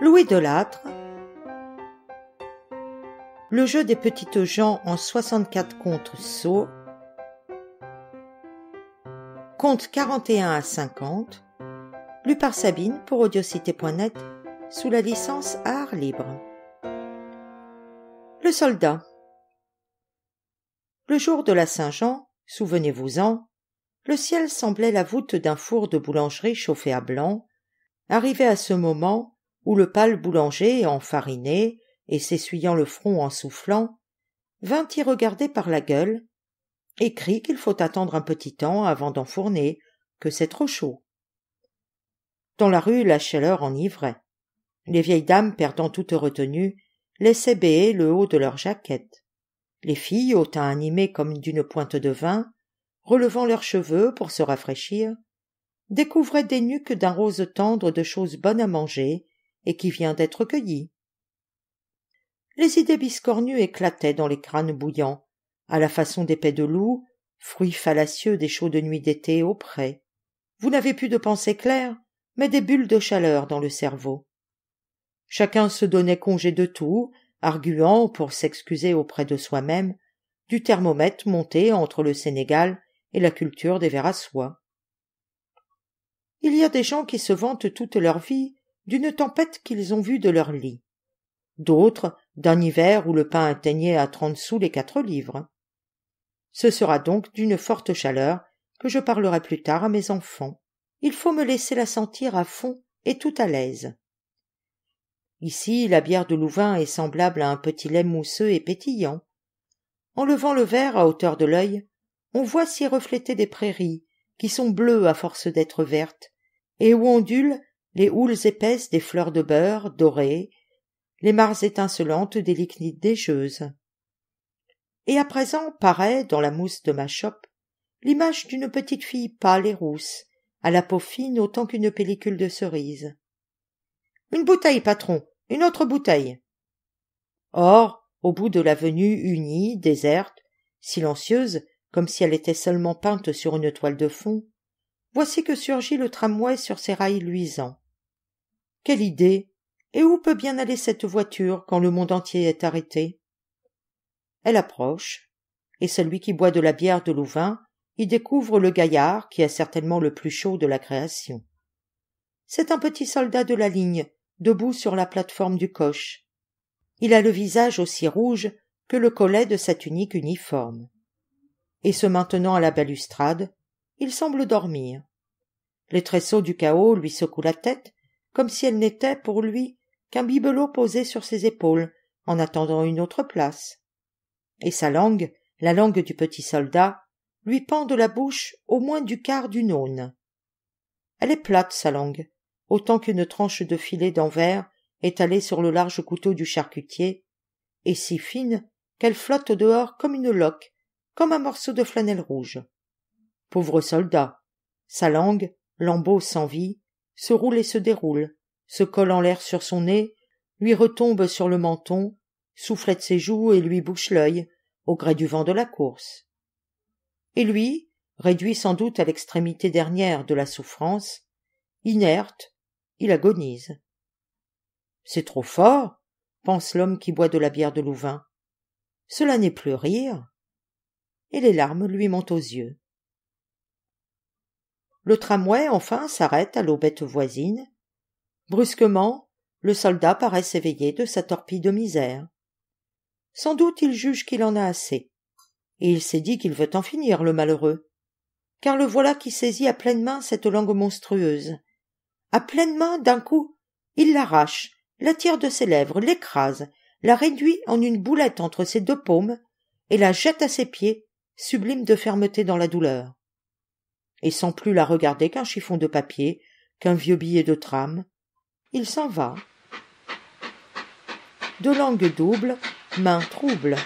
Louis Delattre, Le jeu des petites gens en 64 contre sauts, compte 41 à 50, lu par Sabine pour audiocité.net sous la licence Art libre. Le soldat. Le jour de la Saint-Jean, souvenez-vous-en, le ciel semblait la voûte d'un four de boulangerie chauffé à blanc. Arrivé à ce moment, où le pâle boulanger, enfariné et s'essuyant le front en soufflant, vint y regarder par la gueule, et crie qu'il faut attendre un petit temps avant d'enfourner, que c'est trop chaud. Dans la rue, la chaleur enivrait. Les vieilles dames, perdant toute retenue, laissaient béer le haut de leur jaquette. Les filles, au animées animé comme d'une pointe de vin, relevant leurs cheveux pour se rafraîchir, découvraient des nuques d'un rose tendre de choses bonnes à manger, et qui vient d'être cueilli. Les idées biscornues éclataient dans les crânes bouillants, à la façon des de loup, fruits fallacieux des chaudes nuits d'été auprès. Vous n'avez plus de pensée claire, mais des bulles de chaleur dans le cerveau. Chacun se donnait congé de tout, arguant, pour s'excuser auprès de soi-même, du thermomètre monté entre le Sénégal et la culture des vers à soie. Il y a des gens qui se vantent toute leur vie d'une tempête qu'ils ont vue de leur lit, d'autres d'un hiver où le pain atteignait à trente sous les quatre livres. Ce sera donc d'une forte chaleur que je parlerai plus tard à mes enfants. Il faut me laisser la sentir à fond et tout à l'aise. Ici, la bière de Louvain est semblable à un petit lait mousseux et pétillant. En levant le verre à hauteur de l'œil, on voit s'y refléter des prairies, qui sont bleues à force d'être vertes, et où ondulent les houles épaisses des fleurs de beurre dorées, les mares étincelantes des lichnites déjeuses. Et à présent paraît, dans la mousse de ma chope, l'image d'une petite fille pâle et rousse, à la peau fine autant qu'une pellicule de cerise. Une bouteille, patron, une autre bouteille. Or, au bout de l'avenue unie, déserte, silencieuse, comme si elle était seulement peinte sur une toile de fond, voici que surgit le tramway sur ses rails luisants. Quelle idée. Et où peut bien aller cette voiture quand le monde entier est arrêté? Elle approche, et celui qui boit de la bière de Louvain y découvre le gaillard qui est certainement le plus chaud de la création. C'est un petit soldat de la ligne, debout sur la plateforme du coche. Il a le visage aussi rouge que le collet de sa tunique uniforme. Et se maintenant à la balustrade, il semble dormir. Les tresseaux du chaos lui secouent la tête, comme si elle n'était pour lui qu'un bibelot posé sur ses épaules, en attendant une autre place. Et sa langue, la langue du petit soldat, lui pend de la bouche au moins du quart d'une aune. Elle est plate, sa langue, autant qu'une tranche de filet d'envers étalée sur le large couteau du charcutier, et si fine qu'elle flotte au dehors comme une loque, comme un morceau de flanelle rouge. Pauvre soldat. Sa langue, lambeau sans vie, se roule et se déroule, se colle en l'air sur son nez, lui retombe sur le menton, soufflette ses joues et lui bouche l'œil, au gré du vent de la course. Et lui, réduit sans doute à l'extrémité dernière de la souffrance, inerte, il agonise. C'est trop fort, pense l'homme qui boit de la bière de Louvain. Cela n'est plus rire. Et les larmes lui montent aux yeux. Le tramway, enfin, s'arrête à l'aubette voisine. Brusquement, le soldat paraît s'éveiller de sa torpille de misère. Sans doute il juge qu'il en a assez. Et il s'est dit qu'il veut en finir, le malheureux. Car le voilà qui saisit à pleine main cette langue monstrueuse. À pleine main, d'un coup, il l'arrache, la tire de ses lèvres, l'écrase, la réduit en une boulette entre ses deux paumes, et la jette à ses pieds, sublime de fermeté dans la douleur et sans plus la regarder qu'un chiffon de papier, qu'un vieux billet de tram. Il s'en va. De langue double, main trouble,